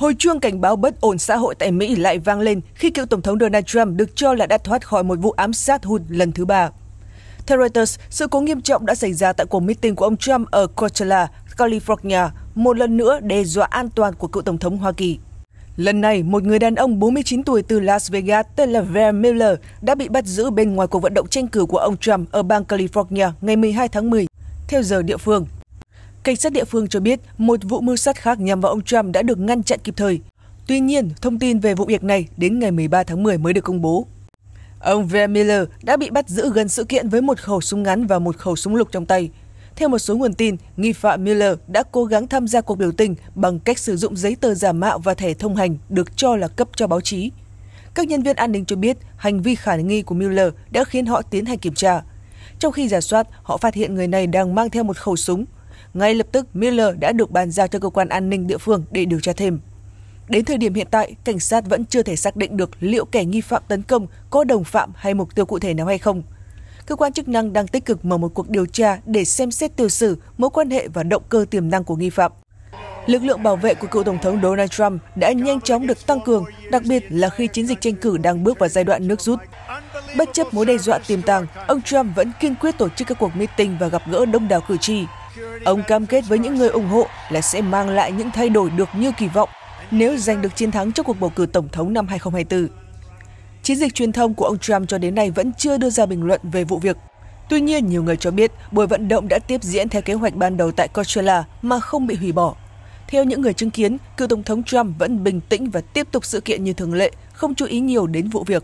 Hồi chuông cảnh báo bất ổn xã hội tại Mỹ lại vang lên khi cựu Tổng thống Donald Trump được cho là đã thoát khỏi một vụ ám sát hụt lần thứ ba. Theo Reuters, sự cố nghiêm trọng đã xảy ra tại cuộc meeting của ông Trump ở Coachella, California, một lần nữa đe dọa an toàn của cựu Tổng thống Hoa Kỳ. Lần này, một người đàn ông 49 tuổi từ Las Vegas tên là Ver Miller đã bị bắt giữ bên ngoài cuộc vận động tranh cử của ông Trump ở bang California ngày 12 tháng 10, theo giờ địa phương. Cảnh sát địa phương cho biết một vụ mưu sát khác nhằm vào ông Trump đã được ngăn chặn kịp thời. Tuy nhiên, thông tin về vụ việc này đến ngày 13 tháng 10 mới được công bố. Ông Ver Miller đã bị bắt giữ gần sự kiện với một khẩu súng ngắn và một khẩu súng lục trong tay. Theo một số nguồn tin, nghi phạm Miller đã cố gắng tham gia cuộc biểu tình bằng cách sử dụng giấy tờ giả mạo và thẻ thông hành được cho là cấp cho báo chí. Các nhân viên an ninh cho biết hành vi khả nghi của Miller đã khiến họ tiến hành kiểm tra. Trong khi giả soát, họ phát hiện người này đang mang theo một khẩu súng, ngay lập tức, Miller đã được bàn giao cho cơ quan an ninh địa phương để điều tra thêm. Đến thời điểm hiện tại, cảnh sát vẫn chưa thể xác định được liệu kẻ nghi phạm tấn công có đồng phạm hay mục tiêu cụ thể nào hay không. Cơ quan chức năng đang tích cực mở một cuộc điều tra để xem xét tiêu sử mối quan hệ và động cơ tiềm năng của nghi phạm. Lực lượng bảo vệ của cựu Tổng thống Donald Trump đã nhanh chóng được tăng cường, đặc biệt là khi chiến dịch tranh cử đang bước vào giai đoạn nước rút. Bất chấp mối đe dọa tiềm tàng, ông Trump vẫn kiên quyết tổ chức các cuộc meeting và gặp gỡ đông đảo cử tri. Ông cam kết với những người ủng hộ là sẽ mang lại những thay đổi được như kỳ vọng nếu giành được chiến thắng trong cuộc bầu cử tổng thống năm 2024. Chiến dịch truyền thông của ông Trump cho đến nay vẫn chưa đưa ra bình luận về vụ việc. Tuy nhiên, nhiều người cho biết buổi vận động đã tiếp diễn theo kế hoạch ban đầu tại Coachella mà không bị hủy bỏ. Theo những người chứng kiến, cựu Tổng thống Trump vẫn bình tĩnh và tiếp tục sự kiện như thường lệ, không chú ý nhiều đến vụ việc.